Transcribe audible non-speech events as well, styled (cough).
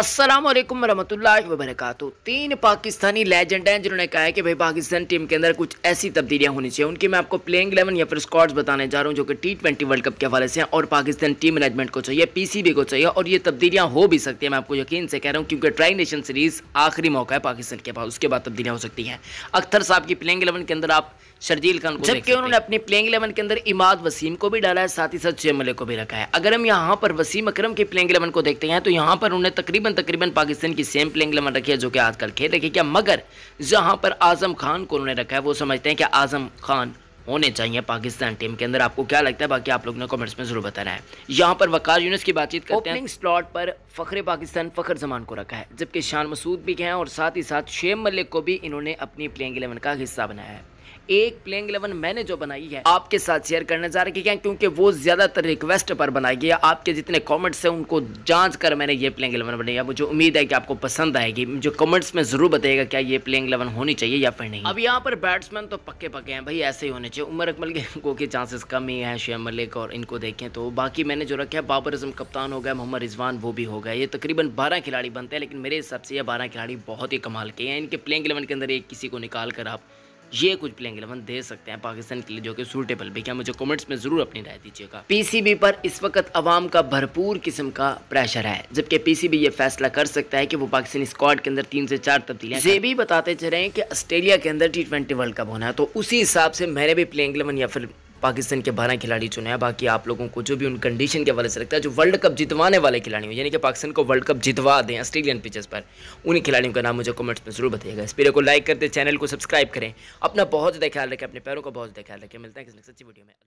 असलम वरहमल्ला वबरक तीन पाकिस्तानी लेजेंड हैं जिन्होंने कहा है कि भाई पाकिस्तान टीम के अंदर कुछ ऐसी तब्दीलियां होनी चाहिए उनकी मैं आपको प्लेइंग इलेवन या फिर स्कॉट्स बताने जा रहा हूं जो कि टी ट्वेंटी वर्ल्ड कप के हवाले से हैं और पाकिस्तान टीम मैनेजमेंट को चाहिए पीसीबी को चाहिए और ये तब्दीलियां हो भी सकती है मैं आपको यकीन से कह रहा हूँ क्योंकि ट्राई नेशन सीरीज़ आखिरी मौका है पाकिस्तान के पास उसके बाद तब्दीलियाँ हो सकती हैं अख्तर साहब की प्लेइंग इलेवन के अंदर आप शर्जील खान को जबकि उन्होंने अपने प्लेइंग इलेवन के अंदर इमाद वसीम को भी डाला है साथ ही साथ चेमले को भी रखा है अगर हम यहाँ पर वसीम अक्रम की प्लेइंग इलेवन को देखते हैं तो यहाँ पर उन्होंने तकरीबन तकरीबन तकरीबन पाकिस्तान की सेम प्लेइंग इलेवन रखी है जो कि आजकल खेल रखी क्या मगर जहाँ पर आजम खान को उन्होंने रखा है वो समझते हैं कि आजम खान होने चाहिए पाकिस्तान टीम के अंदर आपको क्या लगता है बाकी आप लोग ने कमेंट्स में जरूर बताना है यहाँ पर वकार यूनिस की बातचीत करते हैं स्लॉट पर फखरे पाकिस्तान फखर जमान को रखा है जबकि शान मसूद भी गए हैं और साथ ही साथ शेम मलिक को भी इन्होंने अपनी प्लेइंग इलेवन का हिस्सा बनाया है एक प्लेइंग इलेवन मैंने जो बनाई है आपके साथ शेयर करने जा रही है क्योंकि वो ज़्यादातर रिक्वेस्ट पर बनाई गई है आपके जितने कमेंट्स हैं उनको जांच कर मैंने ये प्लेइंग इलेवन बनाई है मुझे उम्मीद है कि आपको पसंद आएगी मुझे कमेंट्स में ज़रूर बताएगा क्या ये प्लेइंग इलेवन होनी चाहिए या फिर नहीं अब यहाँ पर बैट्समैन तो पक्के पक्के हैं भाई ऐसे ही होने चाहिए उमर अकमल के (laughs) को के चांसेस कम ही है शेम मलिक और इनको देखें तो बाकी मैंने जो रखा है बाबर अजम कप्तान हो गया मोहम्मद रिजवान वो भी हो गया ये तकरीबन बारह खिलाड़ी बनते हैं लेकिन मेरे हिसाब से ये बारह खिलाड़ी बहुत ही कमाल के हैं इनके प्लेइंग इलेवन के अंदर एक किसी को निकाल कर आप ये कुछ प्लेइंग इलेवन दे सकते हैं पाकिस्तान के लिए जो कि सूटेबल भी क्या मुझे कमेंट्स में ज़रूर अपनी राय दीजिएगा पीसीबी पर इस वक्त अवाम का भरपूर किस्म का प्रेशर है जबकि पीसीबी ये फैसला कर सकता है कि वो पाकिस्तान स्क्वाड के अंदर तीन से चार तब्दीलियां ये भी बताते चले कि ऑस्ट्रेलिया के अंदर टी वर्ल्ड कप होना है तो उसी हिसाब से मैंने भी प्लेइंग इलेवन या फिर पाकिस्तान के बारह खिलाड़ी चुने हैं बाकी आप लोगों को जो भी उन कंडीशन के हवाले से लगता है जो वर्ल्ड कप जितवाने वाले खिलाड़ी हो यानी कि पाकिस्तान को वर्ल्ड कप जितवा दें ऑस्ट्रेलियन पिचेस पर उन खिलाड़ियों का नाम मुझे कमेंट्स में जरूर बताइएगा इस वीडियो को लाइक करते चैनल को सब्सक्राइब करें अपना बहुत ज़्यादा ख्याल रखें अपने पैरों का बहुत ज़्यादा ख्याल रखें मिलता है किसी सच्ची वीडियो में